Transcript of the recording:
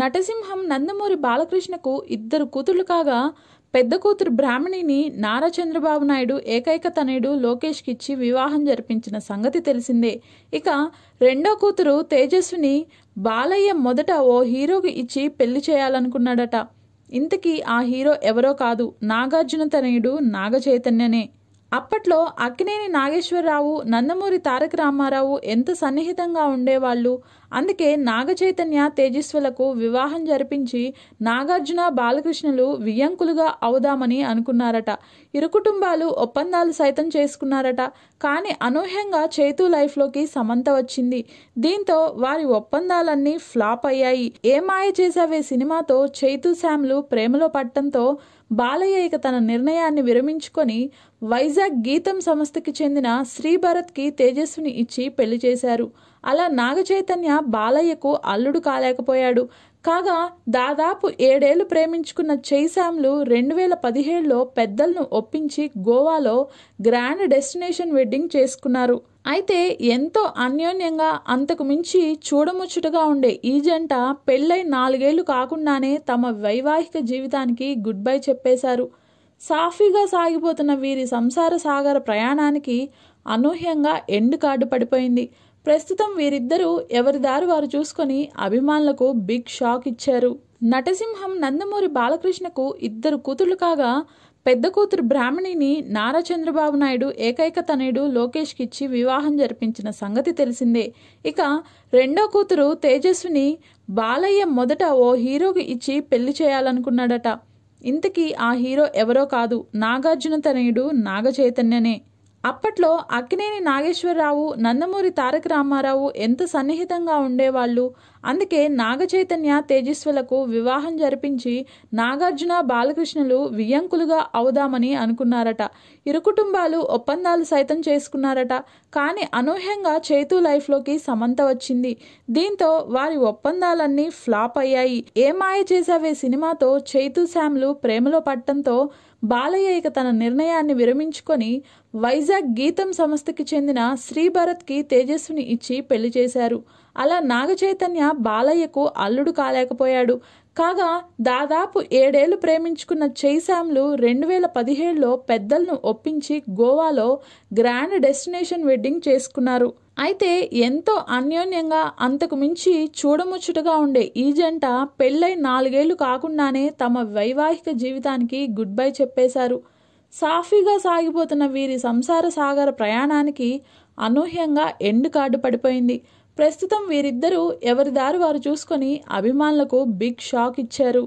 నటసింహం నందమూరి బాలకృష్ణకు ఇద్దరు కూతుర్లు కాగా పెద్ద కూతురు బ్రాహ్మణిని నారా చంద్రబాబు నాయుడు ఏకైక తనయుడు లోకేష్కి ఇచ్చి వివాహం జరిపించిన సంగతి తెలిసిందే ఇక రెండో కూతురు తేజస్విని బాలయ్య మొదట ఓ హీరోకి ఇచ్చి పెళ్లి చేయాలనుకున్నాడట ఇంతకీ ఆ హీరో ఎవరో కాదు నాగార్జున తనయుడు నాగచైతన్యనే అప్పట్లో అక్కినేని నాగేశ్వరరావు నందమూరి తారక రామారావు ఎంత సన్నిహితంగా ఉండేవాళ్ళు అందుకే నాగచైతన్య తేజస్వులకు వివాహం జరిపించి నాగార్జున బాలకృష్ణులు వియ్యంకులుగా అవుదామని అనుకున్నారట ఇరు కుటుంబాలు ఒప్పందాలు సైతం చేసుకున్నారట కానీ అనూహ్యంగా చేతు లైఫ్లోకి సమంత వచ్చింది దీంతో వారి ఒప్పందాలన్నీ ఫ్లాప్ అయ్యాయి ఏ మాయ చేసావే సినిమాతో చైతు శామ్లు ప్రేమలో పట్టడంతో బాలయ్య ఇక తన నిర్ణయాన్ని విరమించుకొని వైజాగ్ గీతం సంస్థకి చెందిన శ్రీభరత్కి తేజస్విని ఇచ్చి పెళ్లి చేశారు అలా నాగచైతన్య బాలయ్యకు అల్లుడు కాలేకపోయాడు కాగా దాదాపు ఏడేళ్లు ప్రేమించుకున్న చైశామ్లు రెండు వేల పదిహేడులో పెద్దలను ఒప్పించి గోవాలో గ్రాండ్ డెస్టినేషన్ వెడ్డింగ్ చేసుకున్నారు అయితే ఎంతో అన్యోన్యంగా అంతకు మించి చూడముచ్చుటగా ఉండే ఈ జంట పెళ్ళై నాలుగేళ్లు కాకుండానే తమ వైవాహిక జీవితానికి గుడ్ బై చెప్పేశారు సాఫీగా సాగిపోతున్న వీరి సంసార సాగర ప్రయాణానికి అనూహ్యంగా ఎండు కార్డు పడిపోయింది ప్రస్తుతం వీరిద్దరూ ఎవరి దారి వారు చూసుకొని అభిమానులకు బిగ్ షాక్ ఇచ్చారు నటసింహం నందమూరి బాలకృష్ణకు ఇద్దరు కూతుళ్ళు కాగా పెద్ద కూతురు బ్రాహ్మణిని నారా చంద్రబాబు నాయుడు ఏకైక తనయుడు లోకేష్కిచ్చి వివాహం జరిపించిన సంగతి తెలిసిందే ఇక రెండో కూతురు తేజస్విని బాలయ్య మొదట ఓ హీరోకి ఇచ్చి పెళ్లి చేయాలనుకున్నాడట ఇంతకీ ఆ హీరో ఎవరో కాదు నాగార్జున తనయుడు నాగచైతన్యనే అప్పట్లో అక్కినేని నాగేశ్వరరావు నందమూరి తారక రామారావు ఎంత సన్నిహితంగా ఉండేవాళ్ళు అందుకే నాగచైతన్య తేజస్వులకు వివాహం జరిపించి నాగార్జున బాలకృష్ణులు వియ్యంకులుగా అవుదామని అనుకున్నారట ఇరు కుటుంబాలు ఒప్పందాలు సైతం చేసుకున్నారట కానీ అనూహ్యంగా చేతు లైఫ్లోకి సమంత వచ్చింది దీంతో వారి ఒప్పందాలన్నీ ఫ్లాప్ అయ్యాయి ఏ మాయ చేసావే సినిమాతో చైతు శామ్లు ప్రేమలో పట్టడంతో బాలయ్య ఇక తన నిర్ణయాన్ని విరమించుకొని వైజాగ్ గీతం సంస్థకి చెందిన శ్రీభరత్కి తేజస్విని ఇచ్చి పెళ్లి చేశారు అలా నాగచైతన్య బాలయ్యకు అల్లుడు కాలేకపోయాడు కాగా దాదాపు ఏడేళ్లు ప్రేమించుకున్న చైశామ్లు రెండు వేల పదిహేడులో పెద్దలను ఒప్పించి గోవాలో గ్రాండ్ డెస్టినేషన్ వెడ్డింగ్ చేసుకున్నారు అయితే ఎంతో అన్యోన్యంగా అంతకు మించి చూడముచ్చుటగా ఉండే ఈ జంట పెళ్ళై నాలుగేళ్లు కాకుండానే తమ వైవాహిక జీవితానికి గుడ్ బై చెప్పేశారు సాఫీగా సాగిపోతున్న వీరి సంసార సాగర ప్రయాణానికి అనూహ్యంగా ఎండు కార్డు పడిపోయింది ప్రస్తుతం వీరిద్దరూ ఎవరి దారి వారు చూసుకొని అభిమానులకు బిగ్ షాక్ ఇచ్చారు